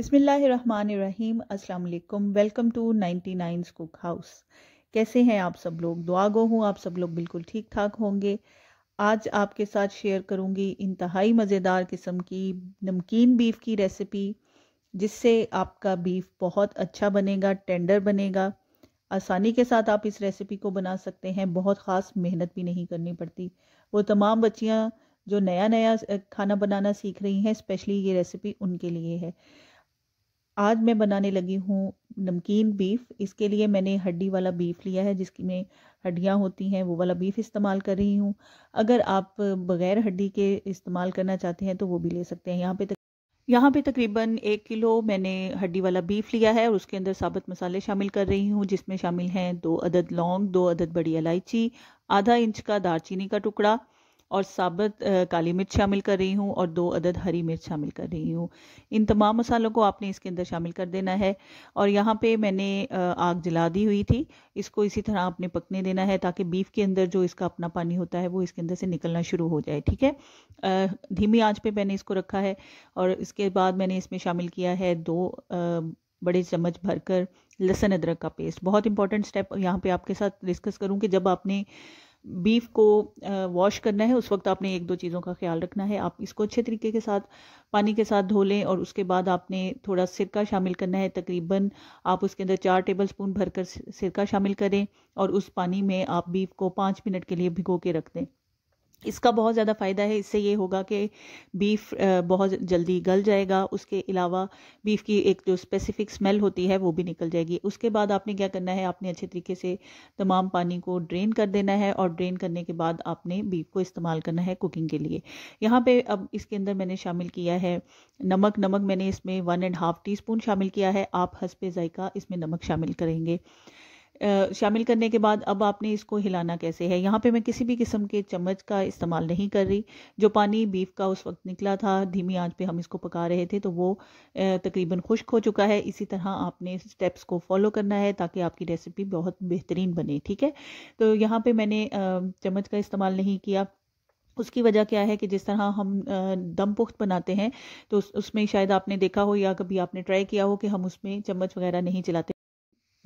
बिसमीम् अल्लाम welcome to nine cook house कैसे हैं आप सब लोग दुआ गो हूँ आप सब लोग बिल्कुल ठीक ठाक होंगे आज आपके साथ शेयर करूँगी इंतहाई मज़ेदार किस्म की नमकीन बीफ की रेसिपी जिससे आपका बीफ बहुत अच्छा बनेगा टेंडर बनेगा आसानी के साथ आप इस रेसिपी को बना सकते हैं बहुत ख़ास मेहनत भी नहीं करनी पड़ती वो तमाम बच्चियाँ जो नया नया खाना बनाना सीख रही हैं स्पेशली ये रेसिपी उनके लिए है आज मैं बनाने लगी हूँ नमकीन बीफ इसके लिए मैंने हड्डी वाला बीफ लिया है जिसकी में हड्डियाँ होती हैं वो वाला बीफ इस्तेमाल कर रही हूँ अगर आप बग़ैर हड्डी के इस्तेमाल करना चाहते हैं तो वो भी ले सकते हैं यहाँ पे तक यहाँ पे तकरीबन एक किलो मैंने हड्डी वाला बीफ लिया है और उसके अंदर साबुत मसाले शामिल कर रही हूँ जिसमें शामिल हैं दो अदद लौंग दो अदद बड़ी इलायची आधा इंच का दारचीनी का टुकड़ा और साबत काली मिर्च शामिल कर रही हूँ और दो अदद हरी मिर्च शामिल कर रही हूँ इन तमाम मसालों को आपने इसके अंदर शामिल कर देना है और यहाँ पे मैंने आग जला दी हुई थी इसको इसी तरह आपने पकने देना है ताकि बीफ के अंदर जो इसका अपना पानी होता है वो इसके अंदर से निकलना शुरू हो जाए ठीक है धीमी आँच पे मैंने इसको रखा है और इसके बाद मैंने इसमें शामिल किया है दो बड़े चम्मच भरकर लहसुन अदरक का पेस्ट बहुत इंपॉर्टेंट स्टेप यहाँ पे आपके साथ डिस्कस करूँ कि जब आपने बीफ को वॉश करना है उस वक्त आपने एक दो चीज़ों का ख्याल रखना है आप इसको अच्छे तरीके के साथ पानी के साथ धो लें और उसके बाद आपने थोड़ा सिरका शामिल करना है तकरीबन आप उसके अंदर चार टेबल स्पून भरकर सिरका शामिल करें और उस पानी में आप बीफ को पाँच मिनट के लिए भिगो के रख दें इसका बहुत ज़्यादा फ़ायदा है इससे ये होगा कि बीफ बहुत जल्दी गल जाएगा उसके अलावा बीफ की एक जो स्पेसिफिक स्मेल होती है वो भी निकल जाएगी उसके बाद आपने क्या करना है आपने अच्छे तरीके से तमाम पानी को ड्रेन कर देना है और ड्रेन करने के बाद आपने बीफ को इस्तेमाल करना है कुकिंग के लिए यहाँ पर अब इसके अंदर मैंने शामिल किया है नमक नमक मैंने इसमें one and half tea spoon शामिल किया है आप हंस पे जायका इसमें नमक शामिल करेंगे शामिल करने के बाद अब आपने इसको हिलाना कैसे है यहाँ पे मैं किसी भी किस्म के चम्मच का इस्तेमाल नहीं कर रही जो पानी बीफ का उस वक्त निकला था धीमी आंच पे हम इसको पका रहे थे तो वो तकरीबन खुश्क हो चुका है इसी तरह आपने स्टेप्स को फॉलो करना है ताकि आपकी रेसिपी बहुत बेहतरीन बने ठीक है तो यहाँ पर मैंने चम्मच का इस्तेमाल नहीं किया उसकी वजह क्या है कि जिस तरह हम दम पुख्त बनाते हैं तो उसमें शायद आपने देखा हो या कभी आपने ट्राई किया हो कि हम उसमें चम्मच वगैरह नहीं चलाते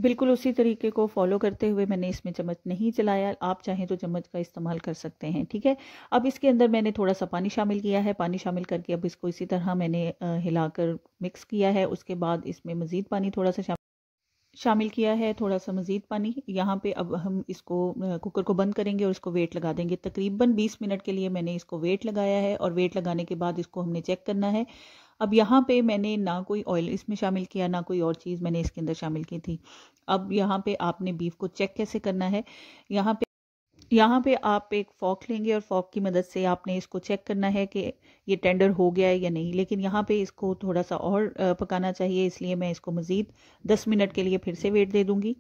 बिल्कुल उसी तरीके को फॉलो करते हुए मैंने इसमें चम्मच नहीं चलाया आप चाहें तो चम्मच का इस्तेमाल कर सकते हैं ठीक है अब इसके अंदर मैंने थोड़ा सा पानी शामिल किया है पानी शामिल करके अब इसको इसी तरह मैंने हिलाकर मिक्स किया है उसके बाद इसमें मज़ीद पानी थोड़ा सा शामिल किया है थोड़ा सा मज़ीद पानी यहाँ पे अब हम इसको कुकर को बंद करेंगे और इसको वेट लगा देंगे तकरीबन 20 मिनट के लिए मैंने इसको वेट लगाया है और वेट लगाने के बाद इसको हमने चेक करना है अब यहाँ पे मैंने ना कोई ऑयल इसमें शामिल किया ना कोई और चीज़ मैंने इसके अंदर शामिल की थी अब यहाँ पे आपने बीफ को चेक कैसे करना है यहाँ पे यहाँ पे आप एक फॉक लेंगे और फॉक की मदद से आपने इसको चेक करना है कि ये टेंडर हो गया है या नहीं लेकिन यहाँ पे इसको थोड़ा सा और पकाना चाहिए इसलिए मैं इसको मज़ीद दस मिनट के लिए फिर से वेट दे दूँगी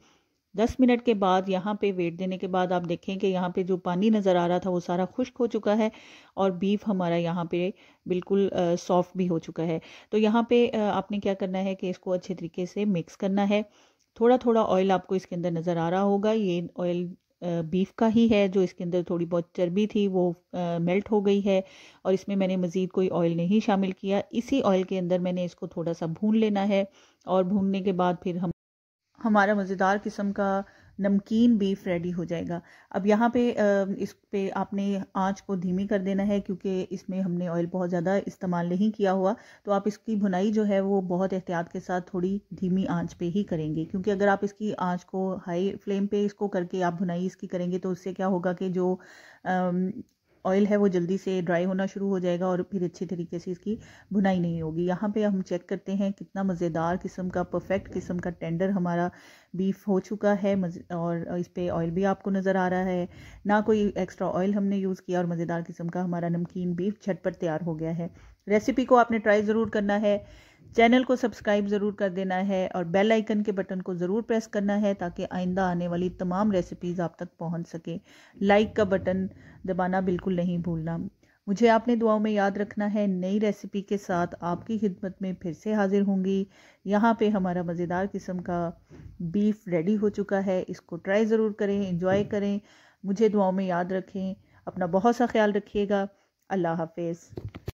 दस मिनट के बाद यहाँ पे वेट देने के बाद आप देखें कि यहाँ पे जो पानी नज़र आ रहा था वो सारा खुश्क हो चुका है और बीफ हमारा यहाँ पे बिल्कुल सॉफ्ट भी हो चुका है तो यहाँ पे आपने क्या करना है कि इसको अच्छे तरीके से मिक्स करना है थोड़ा थोड़ा ऑयल आपको इसके अंदर नज़र आ रहा होगा ये ऑयल बीफ का ही है जो इसके अंदर थोड़ी बहुत चर्बी थी वो आ, मेल्ट हो गई है और इसमें मैंने मज़ीद कोई ऑयल नहीं शामिल किया इसी ऑयल के अंदर मैंने इसको थोड़ा सा भून लेना है और भूनने के बाद फिर हम हमारा मज़ेदार किस्म का नमकीन बीफ रेडी हो जाएगा अब यहाँ पे इस पर आपने आँच को धीमी कर देना है क्योंकि इसमें हमने ऑयल बहुत ज़्यादा इस्तेमाल नहीं किया हुआ तो आप इसकी भुनाई जो है वो बहुत एहतियात के साथ थोड़ी धीमी आँच पे ही करेंगे क्योंकि अगर आप इसकी आँच को हाई फ्लेम पे इसको करके आप भुनाई इसकी करेंगे तो उससे क्या होगा कि जो ऑयल है वो जल्दी से ड्राई होना शुरू हो जाएगा और फिर अच्छे तरीके से इसकी भुनाई नहीं होगी यहाँ पे हम चेक करते हैं कितना मज़ेदार किस्म का परफेक्ट किस्म का टेंडर हमारा बीफ हो चुका है और इस पर ऑयल भी आपको नज़र आ रहा है ना कोई एक्स्ट्रा ऑयल हमने यूज़ किया और मज़ेदार किस्म का हमारा नमकीन बीफ झटपट तैयार हो गया है रेसिपी को आपने ट्राई ज़रूर करना है चैनल को सब्सक्राइब ज़रूर कर देना है और बेल आइकन के बटन को ज़रूर प्रेस करना है ताकि आइंदा आने वाली तमाम रेसिपीज़ आप तक पहुंच सके लाइक का बटन दबाना बिल्कुल नहीं भूलना मुझे आपने दुआओं में याद रखना है नई रेसिपी के साथ आपकी खिदमत में फिर से हाजिर होंगी यहाँ पे हमारा मज़ेदार किस्म का बीफ रेडी हो चुका है इसको ट्राई ज़रूर करें इंजॉय करें मुझे दुआओं में याद रखें अपना बहुत सा ख्याल रखिएगा अल्लाह हाफिज़